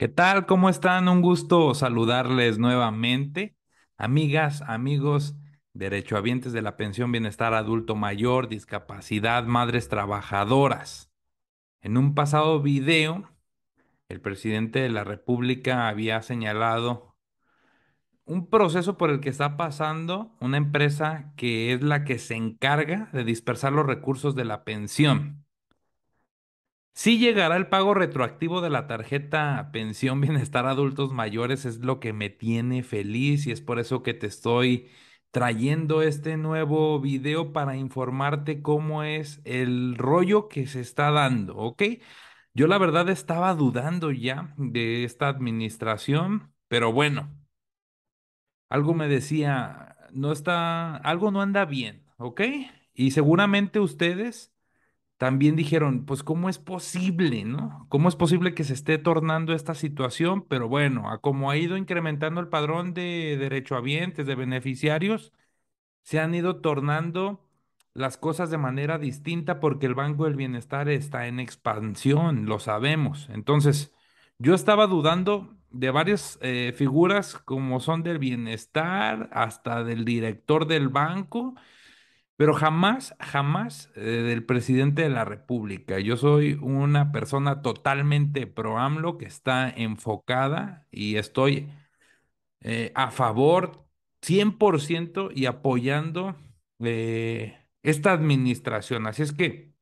¿Qué tal? ¿Cómo están? Un gusto saludarles nuevamente. Amigas, amigos, derechohabientes de la pensión bienestar adulto mayor, discapacidad, madres trabajadoras. En un pasado video, el presidente de la República había señalado un proceso por el que está pasando una empresa que es la que se encarga de dispersar los recursos de la pensión. Sí llegará el pago retroactivo de la tarjeta Pensión Bienestar Adultos Mayores, es lo que me tiene feliz y es por eso que te estoy trayendo este nuevo video para informarte cómo es el rollo que se está dando, ¿ok? Yo la verdad estaba dudando ya de esta administración, pero bueno, algo me decía, no está, algo no anda bien, ¿ok? Y seguramente ustedes también dijeron, pues ¿cómo es posible, no? ¿Cómo es posible que se esté tornando esta situación? Pero bueno, a como ha ido incrementando el padrón de derechohabientes, de beneficiarios, se han ido tornando las cosas de manera distinta porque el Banco del Bienestar está en expansión, lo sabemos. Entonces, yo estaba dudando de varias eh, figuras como son del bienestar hasta del director del banco pero jamás, jamás eh, del presidente de la República. Yo soy una persona totalmente pro AMLO que está enfocada y estoy eh, a favor 100% y apoyando eh, esta administración. Así es que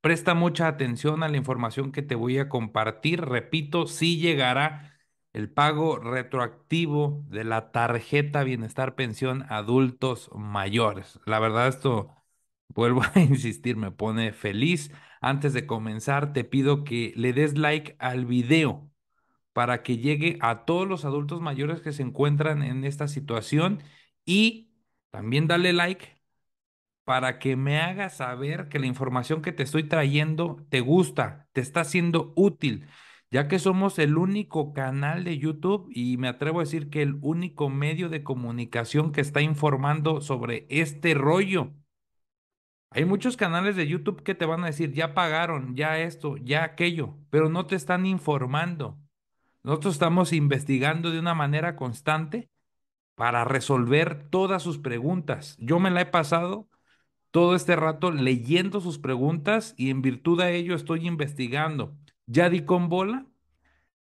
presta mucha atención a la información que te voy a compartir. Repito, sí llegará el pago retroactivo de la tarjeta bienestar pensión adultos mayores. La verdad, esto, vuelvo a insistir, me pone feliz. Antes de comenzar, te pido que le des like al video para que llegue a todos los adultos mayores que se encuentran en esta situación y también dale like para que me hagas saber que la información que te estoy trayendo te gusta, te está siendo útil ya que somos el único canal de YouTube y me atrevo a decir que el único medio de comunicación que está informando sobre este rollo. Hay muchos canales de YouTube que te van a decir, ya pagaron, ya esto, ya aquello, pero no te están informando. Nosotros estamos investigando de una manera constante para resolver todas sus preguntas. Yo me la he pasado todo este rato leyendo sus preguntas y en virtud de ello estoy investigando ya di con bola,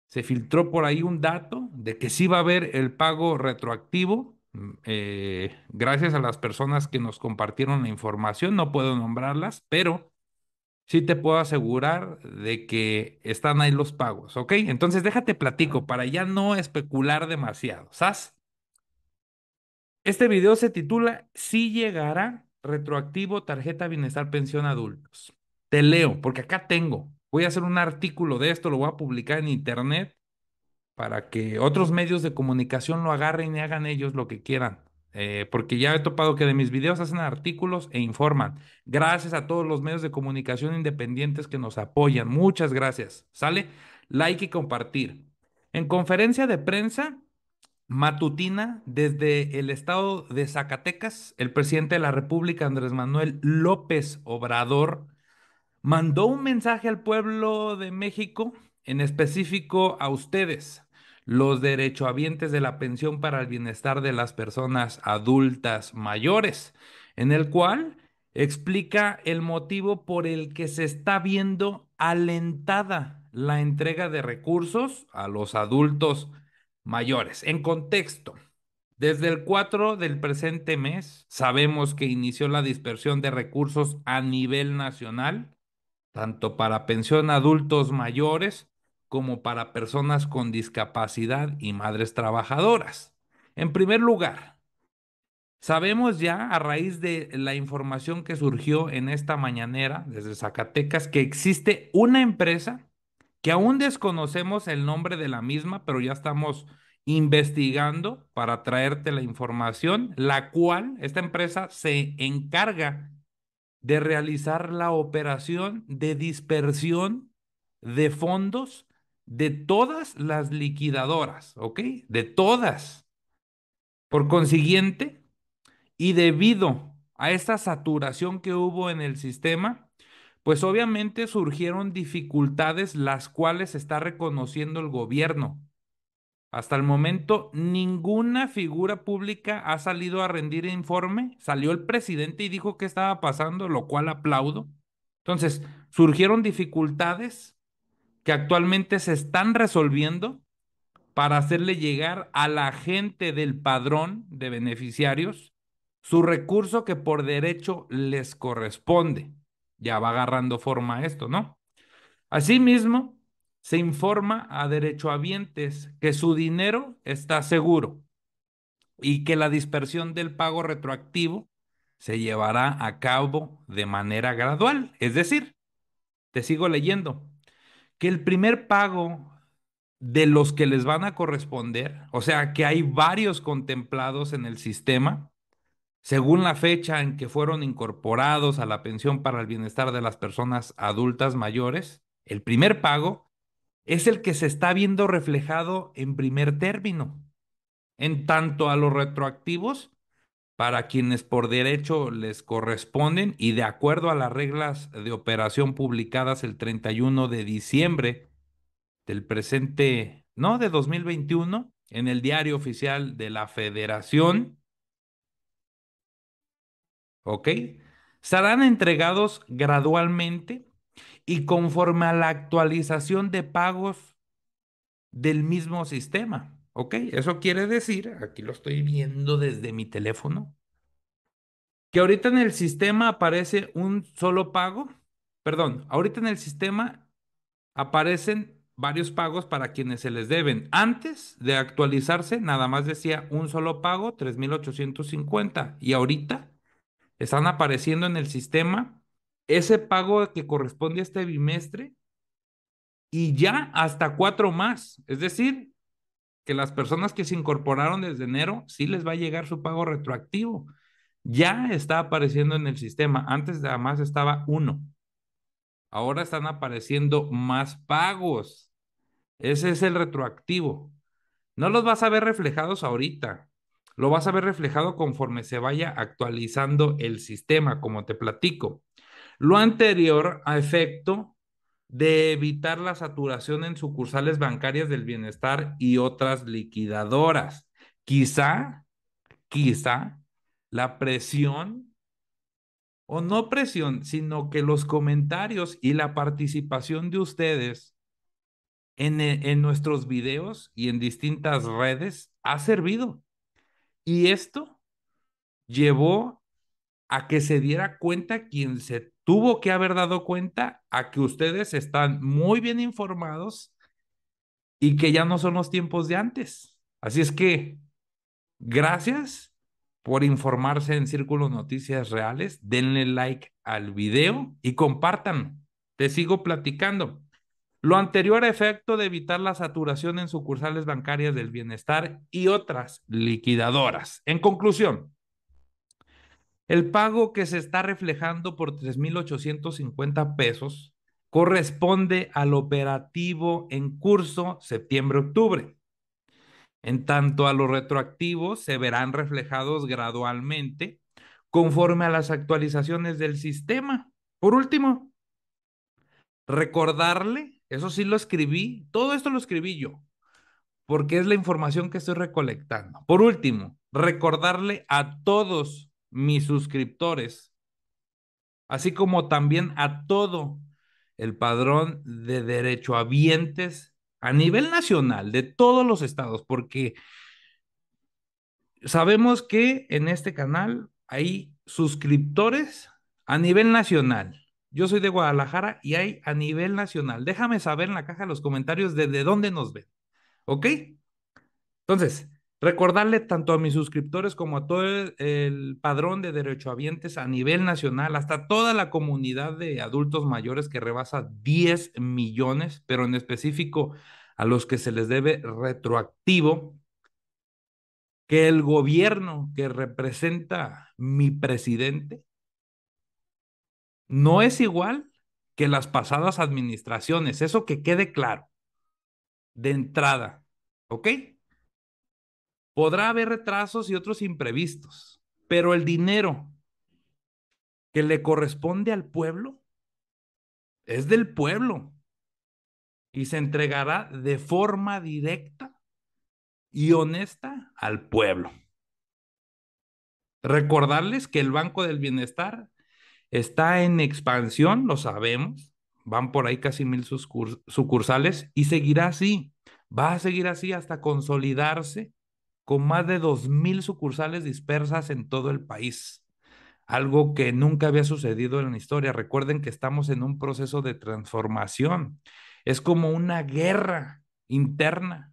se filtró por ahí un dato de que sí va a haber el pago retroactivo. Mm, eh, gracias a las personas que nos compartieron la información, no puedo nombrarlas, pero sí te puedo asegurar de que están ahí los pagos, ¿ok? Entonces déjate platico para ya no especular demasiado, ¿sas? Este video se titula Si llegará retroactivo tarjeta bienestar pensión adultos. Te leo, porque acá tengo voy a hacer un artículo de esto, lo voy a publicar en internet para que otros medios de comunicación lo agarren y hagan ellos lo que quieran. Eh, porque ya he topado que de mis videos hacen artículos e informan. Gracias a todos los medios de comunicación independientes que nos apoyan. Muchas gracias. ¿Sale? Like y compartir. En conferencia de prensa matutina desde el estado de Zacatecas, el presidente de la República, Andrés Manuel López Obrador, mandó un mensaje al pueblo de México, en específico a ustedes, los derechohabientes de la pensión para el bienestar de las personas adultas mayores, en el cual explica el motivo por el que se está viendo alentada la entrega de recursos a los adultos mayores. En contexto, desde el 4 del presente mes sabemos que inició la dispersión de recursos a nivel nacional tanto para pensión adultos mayores como para personas con discapacidad y madres trabajadoras. En primer lugar, sabemos ya a raíz de la información que surgió en esta mañanera desde Zacatecas que existe una empresa que aún desconocemos el nombre de la misma, pero ya estamos investigando para traerte la información, la cual esta empresa se encarga de realizar la operación de dispersión de fondos de todas las liquidadoras, ¿ok? De todas. Por consiguiente, y debido a esta saturación que hubo en el sistema, pues obviamente surgieron dificultades las cuales está reconociendo el gobierno. Hasta el momento, ninguna figura pública ha salido a rendir informe. Salió el presidente y dijo qué estaba pasando, lo cual aplaudo. Entonces, surgieron dificultades que actualmente se están resolviendo para hacerle llegar a la gente del padrón de beneficiarios su recurso que por derecho les corresponde. Ya va agarrando forma esto, ¿no? Asimismo, se informa a derechohabientes que su dinero está seguro y que la dispersión del pago retroactivo se llevará a cabo de manera gradual. Es decir, te sigo leyendo, que el primer pago de los que les van a corresponder, o sea, que hay varios contemplados en el sistema, según la fecha en que fueron incorporados a la pensión para el bienestar de las personas adultas mayores, el primer pago es el que se está viendo reflejado en primer término, en tanto a los retroactivos, para quienes por derecho les corresponden y de acuerdo a las reglas de operación publicadas el 31 de diciembre del presente, no, de 2021, en el diario oficial de la Federación. ¿Ok? Serán entregados gradualmente y conforme a la actualización de pagos del mismo sistema. ¿Ok? Eso quiere decir, aquí lo estoy viendo desde mi teléfono, que ahorita en el sistema aparece un solo pago, perdón, ahorita en el sistema aparecen varios pagos para quienes se les deben. Antes de actualizarse, nada más decía un solo pago, 3.850, y ahorita están apareciendo en el sistema ese pago que corresponde a este bimestre y ya hasta cuatro más. Es decir, que las personas que se incorporaron desde enero sí les va a llegar su pago retroactivo. Ya está apareciendo en el sistema. Antes además estaba uno. Ahora están apareciendo más pagos. Ese es el retroactivo. No los vas a ver reflejados ahorita. Lo vas a ver reflejado conforme se vaya actualizando el sistema, como te platico. Lo anterior a efecto de evitar la saturación en sucursales bancarias del bienestar y otras liquidadoras. Quizá, quizá la presión, o no presión, sino que los comentarios y la participación de ustedes en, nuestros videos y en distintas redes ha servido. Y esto llevó a que se diera cuenta quien se tuvo que haber dado cuenta a que ustedes están muy bien informados y que ya no son los tiempos de antes. Así es que, gracias por informarse en Círculo Noticias Reales. Denle like al video y compartan. Te sigo platicando. Lo anterior efecto de evitar la saturación en sucursales bancarias del bienestar y otras liquidadoras. En conclusión, el pago que se está reflejando por 3.850 pesos corresponde al operativo en curso septiembre-octubre. En tanto a los retroactivos se verán reflejados gradualmente conforme a las actualizaciones del sistema. Por último, recordarle, eso sí lo escribí, todo esto lo escribí yo, porque es la información que estoy recolectando. Por último, recordarle a todos mis suscriptores, así como también a todo el padrón de derechohabientes a nivel nacional de todos los estados, porque sabemos que en este canal hay suscriptores a nivel nacional. Yo soy de Guadalajara y hay a nivel nacional. Déjame saber en la caja de los comentarios desde dónde nos ven. ¿Ok? Entonces, Recordarle tanto a mis suscriptores como a todo el, padrón de derechohabientes a nivel nacional, hasta toda la comunidad de adultos mayores que rebasa 10 millones, pero en específico a los que se les debe retroactivo, que el gobierno que representa mi presidente no es igual que las pasadas administraciones. Eso que quede claro de entrada, ¿ok? Podrá haber retrasos y otros imprevistos, pero el dinero que le corresponde al pueblo es del pueblo y se entregará de forma directa y honesta al pueblo. Recordarles que el Banco del Bienestar está en expansión, lo sabemos, van por ahí casi mil sucursales y seguirá así, va a seguir así hasta consolidarse con más de mil sucursales dispersas en todo el país, algo que nunca había sucedido en la historia. Recuerden que estamos en un proceso de transformación. Es como una guerra interna.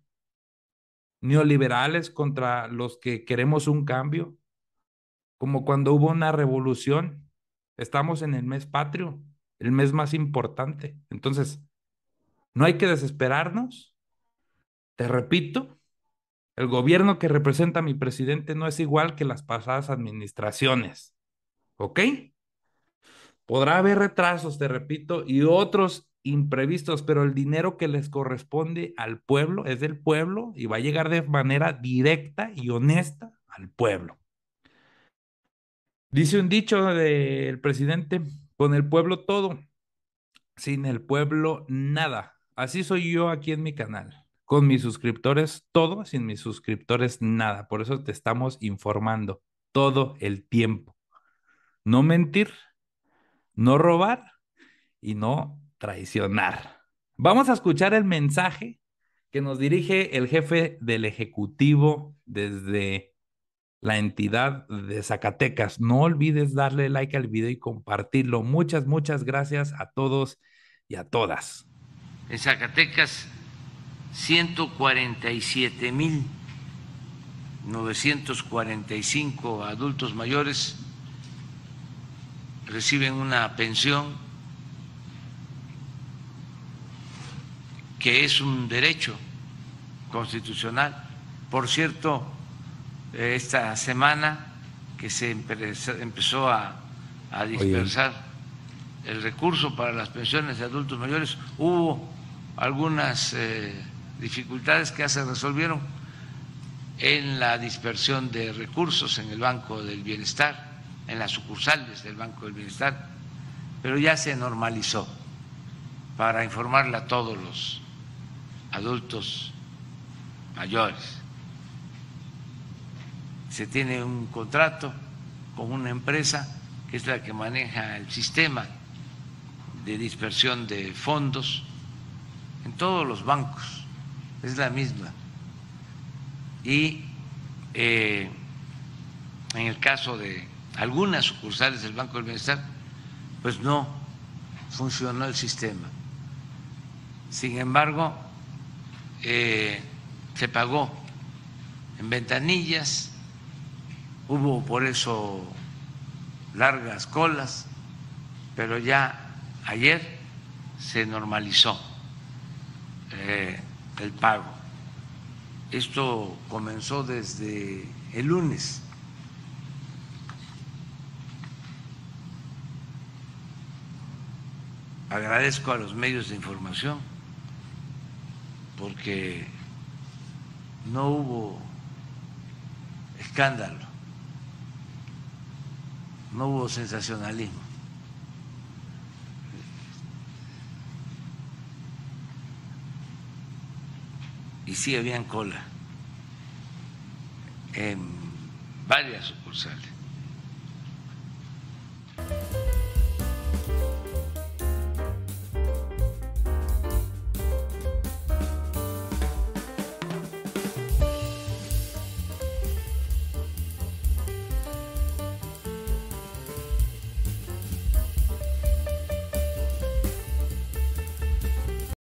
Neoliberales contra los que queremos un cambio, como cuando hubo una revolución. Estamos en el mes patrio, el mes más importante. Entonces, no hay que desesperarnos. Te repito, el gobierno que representa a mi presidente no es igual que las pasadas administraciones. ¿Ok? Podrá haber retrasos, te repito, y otros imprevistos, pero el dinero que les corresponde al pueblo es del pueblo y va a llegar de manera directa y honesta al pueblo. Dice un dicho del presidente, con el pueblo todo, sin el pueblo nada. Así soy yo aquí en mi canal. Con mis suscriptores, todo, sin mis suscriptores, nada. Por eso te estamos informando todo el tiempo. No mentir, no robar y no traicionar. Vamos a escuchar el mensaje que nos dirige el jefe del Ejecutivo desde la entidad de Zacatecas. No olvides darle like al video y compartirlo. Muchas, muchas gracias a todos y a todas. En Zacatecas 147 mil adultos mayores reciben una pensión que es un derecho constitucional. Por cierto, eh, esta semana que se empezó a, dispersar el recurso para las pensiones de adultos mayores, hubo algunas... Eh, dificultades que ya se resolvieron en la dispersión de recursos en el Banco del Bienestar, en las sucursales del Banco del Bienestar, pero ya se normalizó para informarle a todos los adultos mayores. Se tiene un contrato con una empresa que es la que maneja el sistema de dispersión de fondos en todos los bancos es la misma. Y eh, en el caso de algunas sucursales del Banco del Bienestar, pues no funcionó el sistema. Sin embargo, eh, se pagó en ventanillas, hubo por eso largas colas, pero ya ayer se normalizó. Eh, el pago. Esto comenzó desde el lunes. Agradezco a los medios de información porque no hubo escándalo, no hubo sensacionalismo. y sí habían cola en varias sucursales.